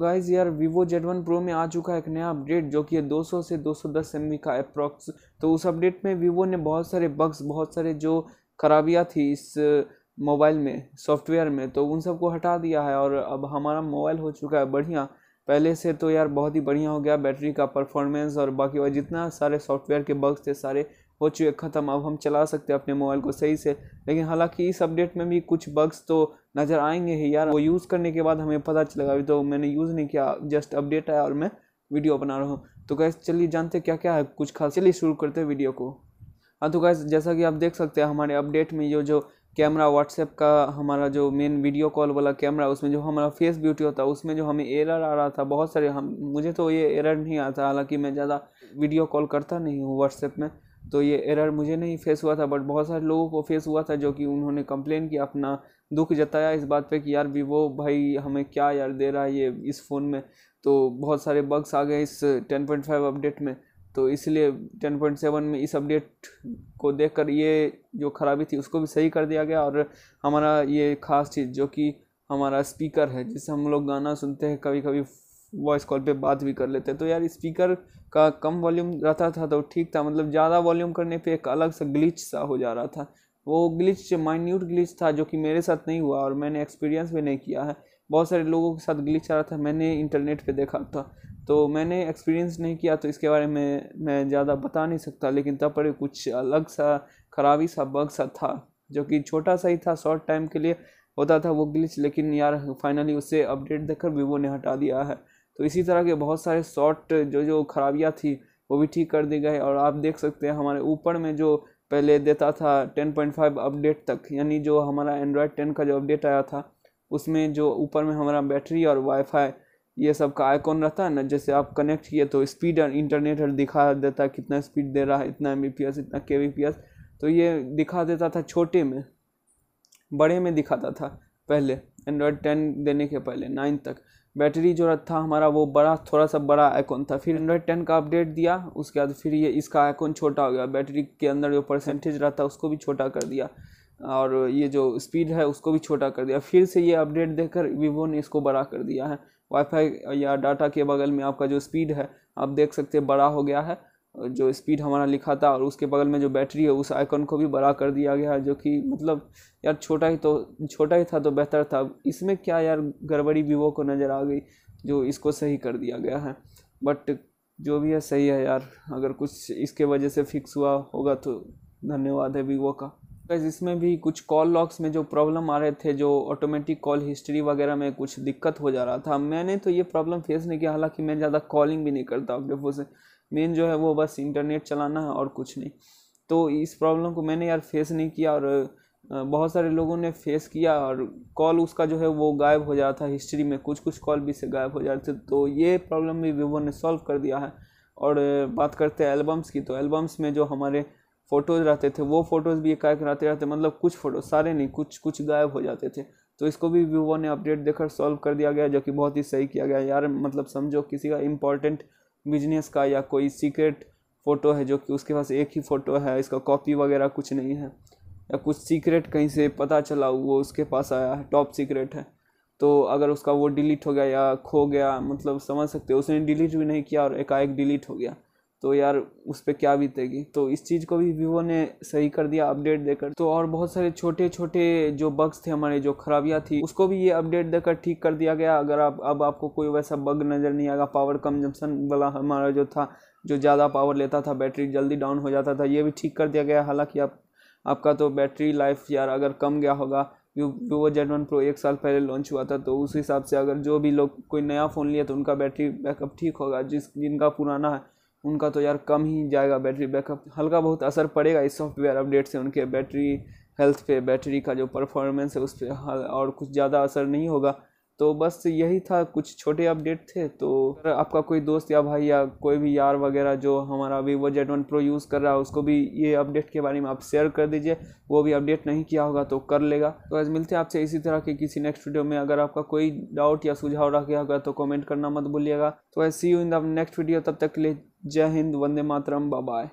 guys यार Vivo Z one pro में आ चुका है एक नया अपडेट जो कि है 200 से 210 एम का अप्रॉक्स तो उस अपडेट में वीवो ने बहुत सारे बग्स बहुत सारे जो खराबियाँ थी इस मोबाइल uh, में सॉफ्टवेयर में तो उन सबको हटा दिया है और अब हमारा मोबाइल हो चुका है बढ़िया पहले से तो यार बहुत ही बढ़िया हो गया बैटरी का परफॉर्मेंस और बाकी और जितना सारे सॉफ्टवेयर के बग्स थे सारे हो चुके ख़त्म अब हम चला सकते हैं अपने मोबाइल को सही से लेकिन हालांकि इस अपडेट में भी कुछ बग्स तो नज़र आएंगे ही यार वो यूज़ करने के बाद हमें पता चलेगा अभी तो मैंने यूज़ नहीं किया जस्ट अपडेट आया और मैं वीडियो बना रहा हूँ तो कैसे चलिए जानते क्या क्या है कुछ खास चलिए शुरू करते हैं वीडियो को हाँ तो कैसे जैसा कि आप देख सकते हैं हमारे अपडेट में जो जो कैमरा व्हाट्सएप का हमारा जो मेन वीडियो कॉल वाला कैमरा उसमें जो हमारा फेस ब्यूटी होता है उसमें जो हमें एरर आ रहा था बहुत सारे हम मुझे तो ये एरर नहीं आता हालांकि मैं ज़्यादा वीडियो कॉल करता नहीं हूँ व्हाट्सएप में तो ये एरर मुझे नहीं फेस हुआ था बट बहुत सारे लोगों को फेस हुआ था जो कि उन्होंने कंप्लेन किया अपना दुख जताया इस बात पे कि यार वीवो भाई हमें क्या यार दे रहा है ये इस फ़ोन में तो बहुत सारे बग्स आ गए इस 10.5 अपडेट में तो इसलिए 10.7 में इस अपडेट को देखकर ये जो ख़राबी थी उसको भी सही कर दिया गया और हमारा ये ख़ास चीज़ जो कि हमारा स्पीकर है जिससे हम लोग गाना सुनते हैं कभी कभी वॉइस कॉल पे बात भी कर लेते हैं तो यार स्पीकर का कम वॉल्यूम रहता था तो ठीक था मतलब ज़्यादा वॉल्यूम करने पे एक अलग सा ग्लिच सा हो जा रहा था वो ग्लिच माइन्यूट ग्लिच था जो कि मेरे साथ नहीं हुआ और मैंने एक्सपीरियंस भी नहीं किया है बहुत सारे लोगों के साथ ग्लिच आ रहा था मैंने इंटरनेट पर देखा था तो मैंने एक्सपीरियंस नहीं किया तो इसके बारे में मैं ज़्यादा बता नहीं सकता लेकिन तब पर कुछ अलग सा खराबी सा बग सा था जो कि छोटा सा ही था शॉर्ट टाइम के लिए होता था वो ग्लिच लेकिन यार फाइनली उससे अपडेट देकर वीवो ने हटा दिया है तो इसी तरह के बहुत सारे शॉर्ट जो जो खराबियाँ थी वो भी ठीक कर दी गई और आप देख सकते हैं हमारे ऊपर में जो पहले देता था 10.5 अपडेट तक यानी जो हमारा एंड्रॉयड 10 का जो अपडेट आया था उसमें जो ऊपर में हमारा बैटरी और वाईफाई ये सब का आइकॉन रहता है ना जैसे आप कनेक्ट किए तो स्पीड इंटरनेट दिखा देता है कितना स्पीड दे रहा है इतना एम इतना के तो ये दिखा देता था छोटे में बड़े में दिखाता था पहले एंड्रॉयड टेन देने के पहले नाइन तक बैटरी जो था हमारा वो बड़ा थोड़ा सा बड़ा आइकॉन था फिर एंड्रॉयड टेन का अपडेट दिया उसके बाद फिर ये इसका आइकॉन छोटा हो गया बैटरी के अंदर जो परसेंटेज रहा था उसको भी छोटा कर दिया और ये जो स्पीड है उसको भी छोटा कर दिया फिर से ये अपडेट देकर वीवो ने इसको बड़ा कर दिया है वाईफाई या डाटा के बगल में आपका जो स्पीड है आप देख सकते बड़ा हो गया है जो स्पीड हमारा लिखा था और उसके बगल में जो बैटरी है उस आइकन को भी बड़ा कर दिया गया है जो कि मतलब यार छोटा ही तो छोटा ही था तो बेहतर था इसमें क्या यार गड़बड़ी वीवो को नज़र आ गई जो इसको सही कर दिया गया है बट जो भी है सही है यार अगर कुछ इसके वजह से फिक्स हुआ होगा तो धन्यवाद है वीवो का गैस इसमें भी कुछ कॉल लॉक्स में जो प्रॉब्लम आ रहे थे जो ऑटोमेटिक कॉल हिस्ट्री वगैरह में कुछ दिक्कत हो जा रहा था मैंने तो ये प्रॉब्लम फेस नहीं किया हालांकि मैं ज़्यादा कॉलिंग भी नहीं करता अपने से मेन जो है वो बस इंटरनेट चलाना है और कुछ नहीं तो इस प्रॉब्लम को मैंने यार फेस नहीं किया और बहुत सारे लोगों ने फेस किया और कॉल उसका जो है वो गायब हो जा रहा था हिस्ट्री में कुछ कुछ कॉल भी से गायब हो जा रहे थे तो ये प्रॉब्लम भी वीवो ने सॉल्व कर दिया है और बात करते हैं एल्बम्स की तो एल्बम्स में जो हमारे फ़ोटोज़ रहते थे वो फ़ोटोज़ भी एकाएक रहते रहते मतलब कुछ फ़ोटो सारे नहीं कुछ कुछ गायब हो जाते थे तो इसको भी वीवो ने अपडेट देकर सॉल्व कर दिया गया जो कि बहुत ही सही किया गया यार मतलब समझो किसी का इंपॉर्टेंट बिजनेस का या कोई सीक्रेट फ़ोटो है जो कि उसके पास एक ही फ़ोटो है इसका कॉपी वगैरह कुछ नहीं है या कुछ सीक्रेट कहीं से पता चला वो उसके पास आया है टॉप सीक्रेट है तो अगर उसका वो डिलीट हो गया या खो गया मतलब समझ सकते हो उसने डिलीट भी नहीं किया और एकाएक डिलीट हो गया तो यार उस पर क्या बीतेगी तो इस चीज़ को भी वीवो ने सही कर दिया अपडेट देकर तो और बहुत सारे छोटे छोटे जो बग्स थे हमारे जो खराबियाँ थी उसको भी ये अपडेट देकर ठीक कर दिया गया अगर आप अब आपको कोई वैसा बग नज़र नहीं आएगा पावर कंजम्पशन वाला हमारा जो था जो ज़्यादा पावर लेता था बैटरी जल्दी डाउन हो जाता था ये भी ठीक कर दिया गया हालाँकि आप आपका तो बैटरी लाइफ यार अगर कम गया होगा वीवो जेड वन प्रो एक साल पहले लॉन्च हुआ था तो उस हिसाब से अगर जो भी लोग कोई नया फ़ोन लिया तो उनका बैटरी बैकअप ठीक होगा जिस जिनका पुराना है उनका तो यार कम ही जाएगा बैटरी बैकअप हल्का बहुत असर पड़ेगा इस सॉफ्टवेयर अपडेट से उनके बैटरी हेल्थ पे बैटरी का जो परफॉर्मेंस है उस पर और कुछ ज़्यादा असर नहीं होगा तो बस यही था कुछ छोटे अपडेट थे तो अगर आपका कोई दोस्त या भाई या कोई भी यार वगैरह जो हमारा Vivo Z one pro use कर रहा है उसको भी ये अपडेट के बारे में आप शेयर कर दीजिए वो भी अपडेट नहीं किया होगा तो कर लेगा तो आज मिलते हैं आपसे इसी तरह के किसी नेक्स्ट वीडियो में अगर आपका कोई डाउट या सुझाव रह गया होगा तो कॉमेंट करना मत भूलिएगा तो I see you in the next video तब तक के लिए जय हिंद वंदे मातरम बाय